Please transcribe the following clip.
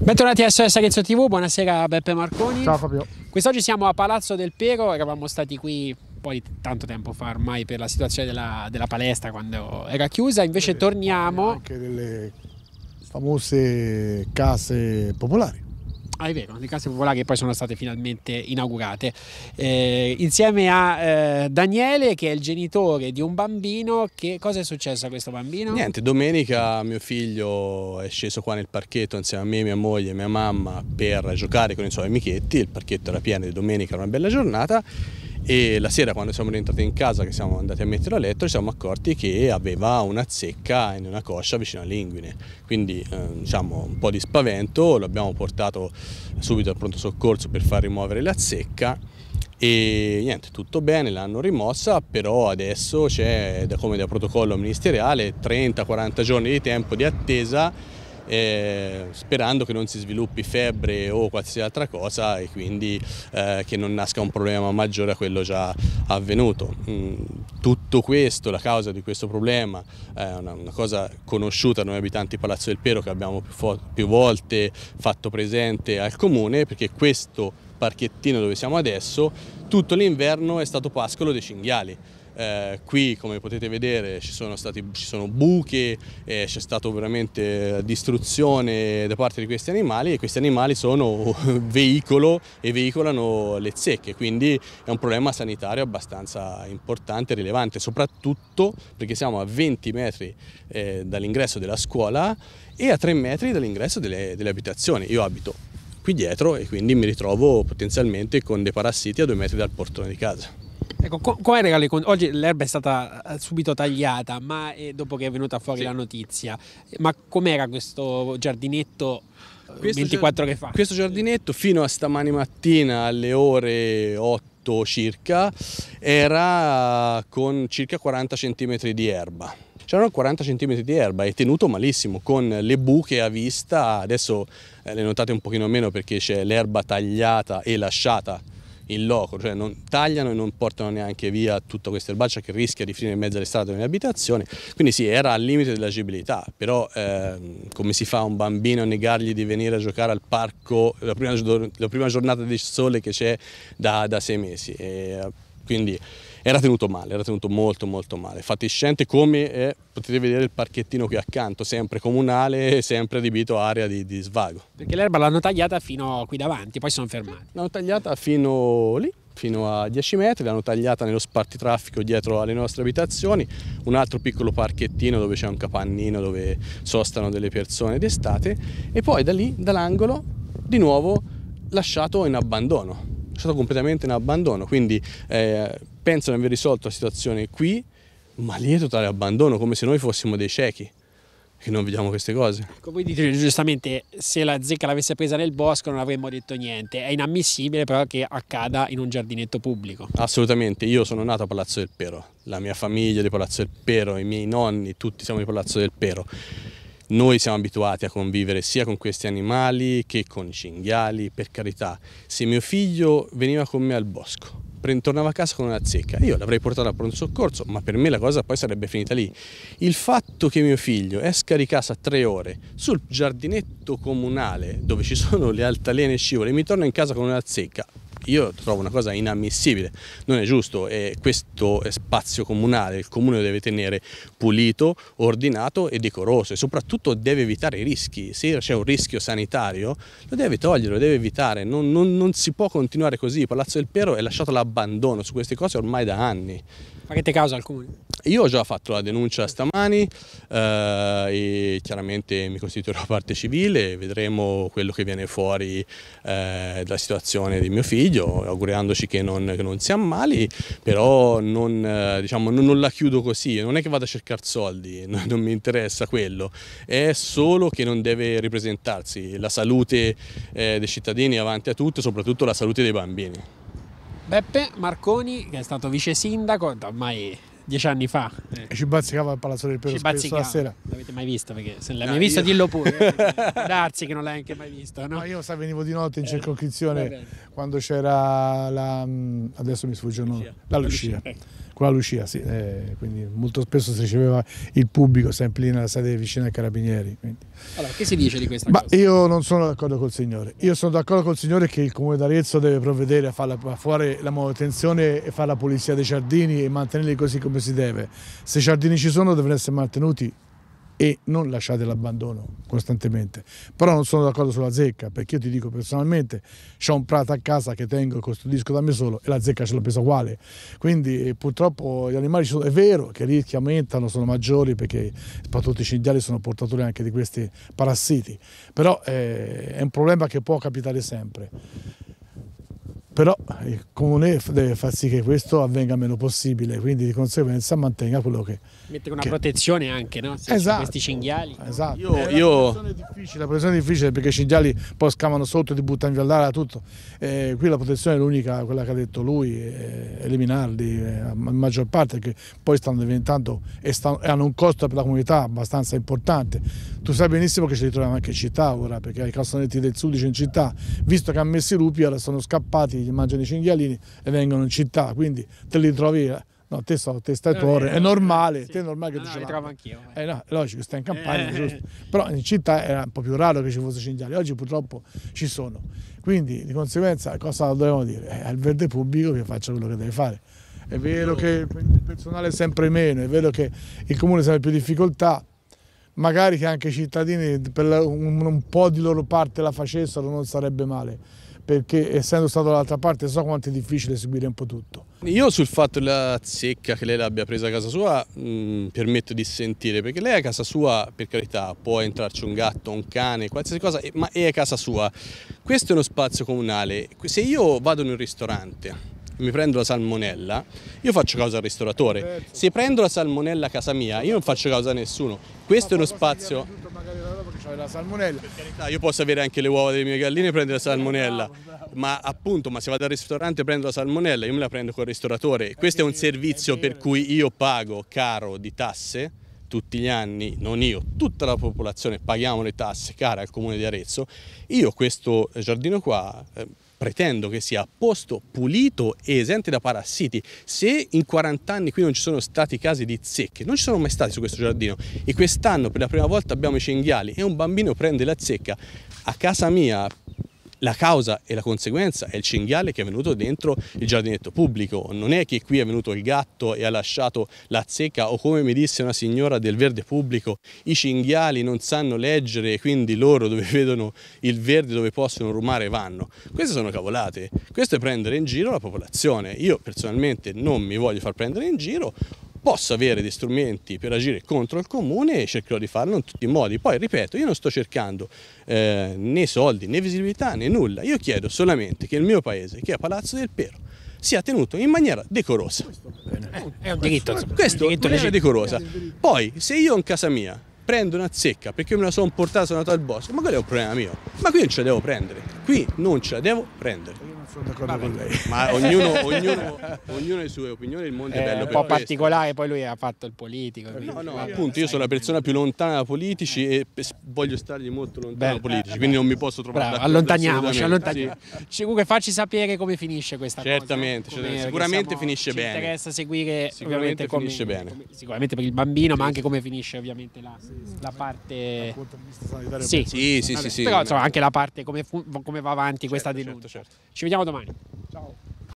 Bentornati a SOS Arezzo TV, buonasera Beppe Marconi. Ciao Fabio. Quest'oggi siamo a Palazzo del Pero, eravamo stati qui poi tanto tempo fa ormai per la situazione della, della palestra quando era chiusa, invece eh, torniamo... Anche delle famose case popolari. Ah, è vero, le case popolari poi sono state finalmente inaugurate. Eh, insieme a eh, Daniele, che è il genitore di un bambino, che cosa è successo a questo bambino? Niente, domenica mio figlio è sceso qua nel parchetto insieme a me, mia moglie e mia mamma per giocare con i suoi amichetti. Il parchetto era pieno di domenica, era una bella giornata e la sera quando siamo rientrati in casa che siamo andati a mettere a letto ci siamo accorti che aveva una zecca in una coscia vicino all'inguine quindi eh, diciamo un po' di spavento l'abbiamo portato subito al pronto soccorso per far rimuovere la zecca e niente, tutto bene, l'hanno rimossa, però adesso c'è, come da protocollo ministeriale, 30-40 giorni di tempo di attesa eh, sperando che non si sviluppi febbre o qualsiasi altra cosa e quindi eh, che non nasca un problema maggiore a quello già avvenuto. Mm, tutto questo, la causa di questo problema, è una, una cosa conosciuta noi abitanti Palazzo del Pero che abbiamo più, più volte fatto presente al comune perché questo parchettino dove siamo adesso tutto l'inverno è stato pascolo dei cinghiali eh, qui come potete vedere ci sono, stati, ci sono buche, eh, c'è stata veramente eh, distruzione da parte di questi animali e questi animali sono veicolo e veicolano le zecche, quindi è un problema sanitario abbastanza importante e rilevante, soprattutto perché siamo a 20 metri eh, dall'ingresso della scuola e a 3 metri dall'ingresso delle, delle abitazioni. Io abito qui dietro e quindi mi ritrovo potenzialmente con dei parassiti a 2 metri dal portone di casa. Ecco, qual era Oggi l'erba è stata eh, subito tagliata, ma eh, dopo che è venuta fuori sì. la notizia, ma com'era questo giardinetto? Eh, questo 24 che fa. Questo giardinetto fino a stamani mattina alle ore 8 circa era con circa 40 cm di erba c'erano 40 cm di erba e tenuto malissimo con le buche a vista adesso le notate un pochino meno perché c'è l'erba tagliata e lasciata in loco, cioè non tagliano e non portano neanche via tutta questa erbaccia che rischia di finire in mezzo alle strade delle abitazioni, quindi sì, era al limite dell'agibilità, però eh, come si fa a un bambino a negargli di venire a giocare al parco la prima, la prima giornata di sole che c'è da, da, sei mesi? E, quindi era tenuto male, era tenuto molto molto male, fatiscente come eh, potete vedere il parchettino qui accanto, sempre comunale, sempre adibito a area di, di svago. Perché l'erba l'hanno tagliata fino qui davanti, poi sono fermati. L'hanno tagliata fino lì, fino a 10 metri, l'hanno tagliata nello spartitraffico dietro alle nostre abitazioni, un altro piccolo parchettino dove c'è un capannino dove sostano delle persone d'estate e poi da lì, dall'angolo, di nuovo lasciato in abbandono, lasciato completamente in abbandono, quindi eh, pensano di aver risolto la situazione qui, ma lì è totale abbandono, come se noi fossimo dei ciechi che non vediamo queste cose. Come ecco, voi dite giustamente se la zecca l'avesse presa nel bosco non avremmo detto niente, è inammissibile però che accada in un giardinetto pubblico. Assolutamente, io sono nato a Palazzo del Pero, la mia famiglia di Palazzo del Pero, i miei nonni, tutti siamo di Palazzo del Pero. Noi siamo abituati a convivere sia con questi animali che con i cinghiali, per carità. Se mio figlio veniva con me al bosco, tornava a casa con una zecca. Io l'avrei portata a pronto soccorso, ma per me la cosa poi sarebbe finita lì. Il fatto che mio figlio esca di casa tre ore sul giardinetto comunale dove ci sono le altalene scivole e mi torna in casa con una zecca, io trovo una cosa inammissibile, non è giusto e questo spazio comunale il comune deve tenere pulito, ordinato e decoroso e soprattutto deve evitare i rischi, se c'è un rischio sanitario lo deve togliere, lo deve evitare, non, non, non si può continuare così, il Palazzo del Pero è lasciato all'abbandono su queste cose ormai da anni. Ma che te causa al comune? Io ho già fatto la denuncia stamani eh, e chiaramente mi costituirò parte civile, vedremo quello che viene fuori eh, dalla situazione di mio figlio, augurandoci che non, che non si ammali, però non, eh, diciamo, non, non, la chiudo così, non è che vado a cercare soldi, non, non, mi interessa quello, è solo che non deve ripresentarsi la salute eh, dei cittadini avanti a tutto, soprattutto la salute dei bambini. Beppe Marconi, che è stato vice sindaco, ormai dieci anni fa. Eh. Ci bazzicava al Palazzo del Pero Ci spesso la sera. L'avete mai visto? Perché se l'hai mai visto io... dillo pure. Può darsi che non l'hai anche mai visto. No? Ma io sa, venivo di notte in eh, circoscrizione quando c'era la... Mm, adesso mi sfugge il nome. La Lucia. La Lucia. Ecco con la Lucia, sì, eh, quindi molto spesso si riceveva il pubblico sempre lì nella sede vicina ai Carabinieri. Quindi. Allora, che si dice di questa Ma cosa? Io non sono d'accordo col Signore, io sono d'accordo col Signore che il Comune d'Arezzo deve provvedere a, farla, a fare la manutenzione e fare la pulizia dei giardini e mantenerli così come si deve. Se i giardini ci sono devono essere mantenuti e non lasciate l'abbandono costantemente. Però non sono d'accordo sulla zecca, perché io ti dico personalmente, ho un prato a casa che tengo e costruisco da me solo e la zecca ce l'ho presa uguale. Quindi eh, purtroppo gli animali sono, è vero che i rischi aumentano, sono maggiori perché soprattutto i cinghiali sono portatori anche di questi parassiti, però eh, è un problema che può capitare sempre però eh, il comune deve far sì che questo avvenga meno possibile, quindi di conseguenza mantenga quello che... Mette una che... protezione anche, no? Se esatto, questi cinghiali. Esatto, io, eh, io... la protezione è difficile, perché i cinghiali poi scavano sotto, ti buttano via l'aria, tutto. Eh, qui la protezione è l'unica, quella che ha detto lui, eh, eliminarli la maggior parte, che poi stanno diventando e, stanno, e hanno un costo per la comunità abbastanza importante tu sai benissimo che ce li troviamo anche in città ora, perché i castanetti del Sudice in città, visto che hanno messo i lupi, ora sono scappati, gli mangiano i cinghialini e vengono in città, quindi te li trovi eh, No, te, so, te stai fuori, eh, è eh, normale, sì. te è normale che no, ah, tu no, trovo anch'io. Eh, no, è logico, stai in campagna, eh. però in città era un po' più raro che ci fosse cinghiali, oggi purtroppo ci sono. Quindi di conseguenza cosa dobbiamo dire? È al verde pubblico che faccia quello che deve fare. È vero che il personale è sempre meno, è vero che il comune ha sempre più difficoltà, magari che anche i cittadini per un, un po' di loro parte la facessero non sarebbe male perché essendo stato dall'altra parte so quanto è difficile seguire un po' tutto. Io sul fatto della zecca che lei l'abbia presa a casa sua mh, mm, permetto di sentire, perché lei a casa sua, per carità, può entrarci un gatto, un cane, qualsiasi cosa, ma è a casa sua. Questo è uno spazio comunale. Se io vado in un ristorante mi prendo la salmonella, io faccio causa al ristoratore. Certo. Se prendo la salmonella a casa mia, io non faccio causa a nessuno. Questo è uno spazio... io posso avere anche le uova delle mie galline e prendere la salmonella, ma appunto, ma se vado al ristorante e prendo la salmonella, io me la prendo col ristoratore. Eh, questo è un servizio per cui io pago caro di tasse, tutti gli anni, non io, tutta la popolazione paghiamo le tasse care al comune di Arezzo, io questo giardino qua eh, pretendo che sia a posto, pulito e esente da parassiti. Se in 40 anni qui non ci sono stati casi di zecche, non ci sono mai stati su questo giardino e quest'anno per la prima volta abbiamo i cinghiali e un bambino prende la zecca a casa mia la causa e la conseguenza è il cinghiale che è venuto dentro il giardinetto pubblico, non è che qui è venuto il gatto e ha lasciato la zecca o come mi disse una signora del verde pubblico, i cinghiali non sanno leggere e quindi loro dove vedono il verde dove possono rumare vanno. Queste sono cavolate, questo è prendere in giro la popolazione, io personalmente non mi voglio far prendere in giro, posso avere degli strumenti per agire contro il comune e cercherò di farlo in tutti i modi. Poi, ripeto, io non sto cercando eh, né soldi né visibilità né nulla, io chiedo solamente che il mio paese, che è Palazzo del Pero, sia tenuto in maniera decorosa. Eh, è un diritto. Questo è un diritto decorosa. Poi, se io in casa mia prendo una zecca perché me la sono portata, sono andato al bosco, ma quello è un problema mio, ma qui non ce la devo prendere, qui non ce la devo prendere sono d'accordo con lei. Ma ognuno, ognuno, ognuno ha le sue opinioni, il mondo è, è eh, bello. È un po' particolare, poi lui ha fatto il politico. No, no, no appunto, io sono la persona più lontana da politici eh. e voglio stargli molto lontano da politici, eh, quindi non mi posso trovare Bravo, Allontaniamoci, allontaniamoci. Sì. Comunque facci sapere come finisce questa certamente, cosa. Certamente, sicuramente siamo, finisce ci bene. Ci interessa seguire sicuramente come, finisce bene. Come, sicuramente per il bambino, sì. ma anche come finisce ovviamente la, sì, la parte... Sì, sì, sì, sì, Però insomma anche la parte come, va avanti certo, questa certo, denuncia. Certo, certo. Ci vediamo vediamo domani. Ciao.